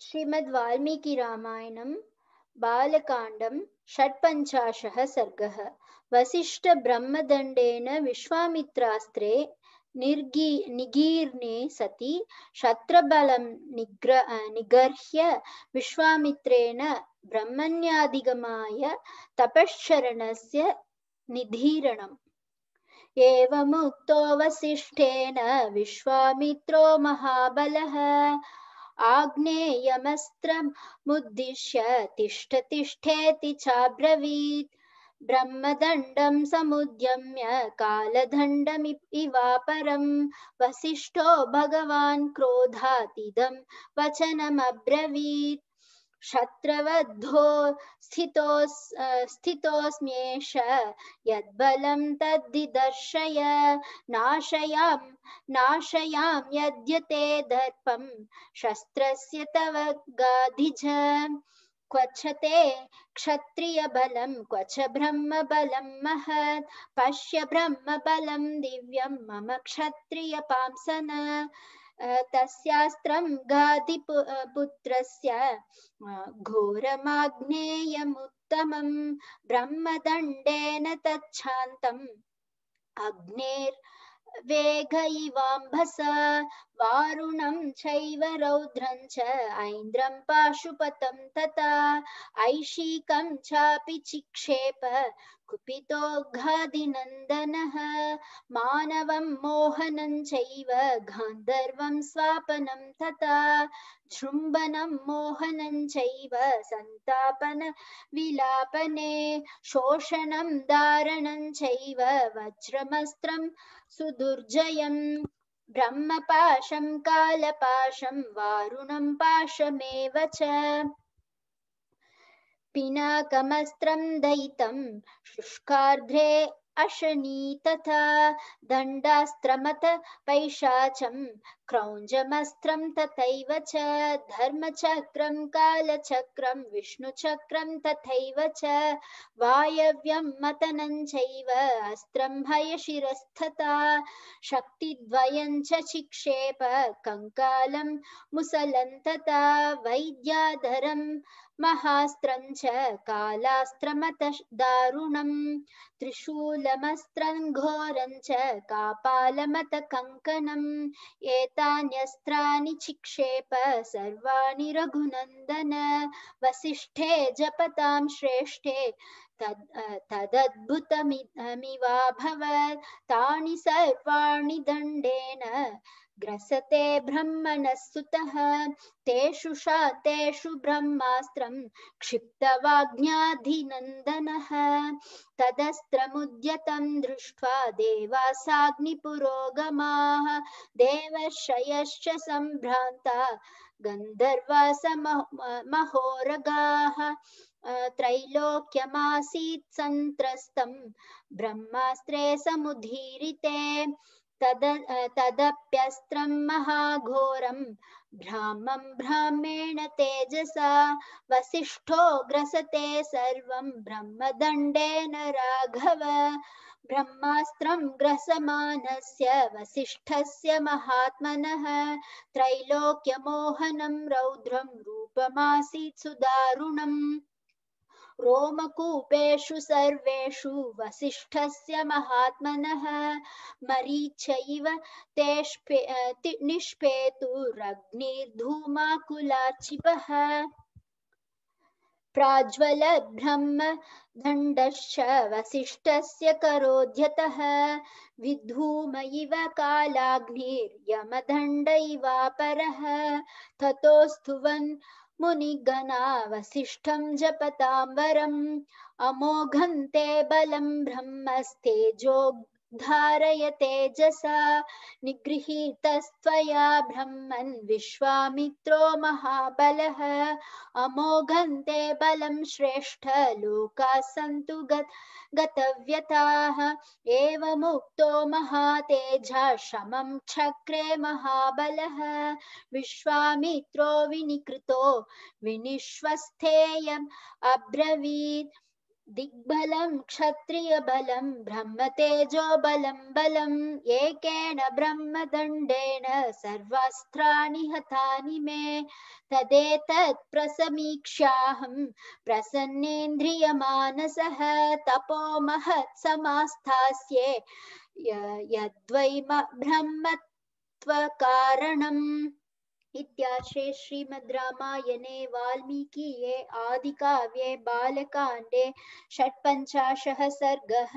श्रीमद् वाल्मीकि रामायणं बालकाण्डं षट्पञ्चाशः सर्गः वसिष्ठ विश्वामित्रास्त्रे निर्गी निगीर्णे सति शत्रबलं निग्र निगर्ह्य विश्वामित्रेण ब्रह्मण्याधिगमाय तपश्चरणस्य निधीरणम् एवमुक्तो वसिष्ठेन विश्वामित्रो महाबलः आग्नेयमस्त्र मुद्दिश्य तिष्ठतिष्ठेति चाब्रवीत् ब्रह्मदण्डं समुद्यम्य कालदण्डमिवापरं वसिष्ठो भगवान् क्रोधातिदं वचनमब्रवीत् शत्रवद्धो स्थितोस् स्थितोऽस्म्येष यद्बलं तद्दिदर्शय नाशयां नाशयां यद्यते दर्पं शस्त्रस्य तव गाधिज क्वचते क्षत्रियबलं क्वच ब्रह्मबलं महत् पश्य ब्रह्मबलं दिव्यं मम क्षत्रियपांसन तस्यास्त्रं गादिपुत्रस्य घोरमाग्नेयमुत्तमं ब्रह्मदण्डेन तच्छान्तम् अग्नेर् वेगैवाम्भस वारुणं चैव रौद्रं च ऐन्द्रं पाशुपतं तथा ऐशिकं चापि चिक्षेप कुपितो घादिनन्दनः मानवं मोहनं चैव गान्धर्वं स्वापनं तथा जृम्भनं मोहनं चैव सन्तापन विलापने शोषणं दारणं चैव वज्रमस्त्रं सुदुर्जयम् ब्रह्मपाशं कालपाशं वारुणं पाशमेव च पिनाकमस्त्रं दयितं शुष्कार्ध्रे अशनी तथा दण्डास्त्रमथ पैशाचं क्रौञ्जमस्त्रं तथैव च धर्मचक्रं कालचक्रं विष्णुचक्रं तथैव च वायव्यं मतनं चैव अस्त्रं भयशिरस्तथा शक्तिद्वयं च चिक्षेप कङ्कालं मुसलं तथा वैद्याधरं महास्त्रं च कालास्त्रमतः दारुणं त्रिशूलमस्त्रं घोरं च कापालमत कङ्कणम् एतान्यस्त्राणि चिक्षेप सर्वाणि रघुनन्दन वसिष्ठे जपतां श्रेष्ठे तद् तदद्भुतमिवाभवत् तानि सर्वाणि दण्डेन ग्रसते ब्रह्मण सुत तेषु शातेषु ब्रह्मास्त्रम् क्षिप्तवाज्ञाधिनन्दनः तदस्त्रमुद्यतम् दृष्ट्वा देवासाग्निपुरोगमाः देवश्रयश्च सम्भ्रान्ता गन्धर्वासमहोरगाः त्रैलोक्यमासीत् सन्त्रस्तम् ब्रह्मास्त्रे समुधीरिते तद तदप्यस्त्रं महाघोरं भ्रामं भ्रामेण तेजसा वसिष्ठो ग्रसते सर्वं ब्रह्मदण्डेन राघव ब्रह्मास्त्रं ग्रसमानस्य वसिष्ठस्य महात्मनः त्रैलोक्यमोहनं रौद्रं रूपमासीत् सुदारुणम् रोमकूपेषु सर्वेषु वसिष्ठस्य महात्मनः मरीचैव तेष्पे निष्पेतुरग्निर्धूमाकुलाचिपः प्राज्वलब्रह्मदण्डश्च वसिष्ठस्य करोद्यतः विधूम इव कालाग्निर्यमदण्ड इवापरः ततोस्तुवन् मुनिगणावसिष्ठं जपताम्बरम् अमोघं ते बलं ब्रह्मस्तेजो धारय तेजसा निगृहीतस्त्वया ब्रह्मन् विश्वामित्रो महाबलः अमोघन्ते बलं श्रेष्ठ लोकाः सन्तु गत गतव्यताः एवमुक्तो महातेजः शमं चक्रे महाबलः विश्वामित्रो विनिकृतो विनिश्वस्थेयम् अब्रवीत् दिग्बलं क्षत्रियबलं ब्रह्मतेजोबलं बलम् एकेण ब्रह्मदण्डेन सर्वास्त्राणि हतानि मे तदेतत् प्रसमीक्ष्याहं प्रसन्नेन्द्रियमानसः तपोमहत्समास्थास्ये यद्वै ब्रह्मत्वकारणम् इत्याशे श्रीमद्रामायणे वाल्मीकीये आदिकाव्ये बालकाण्डे षट्पञ्चाशः सर्गः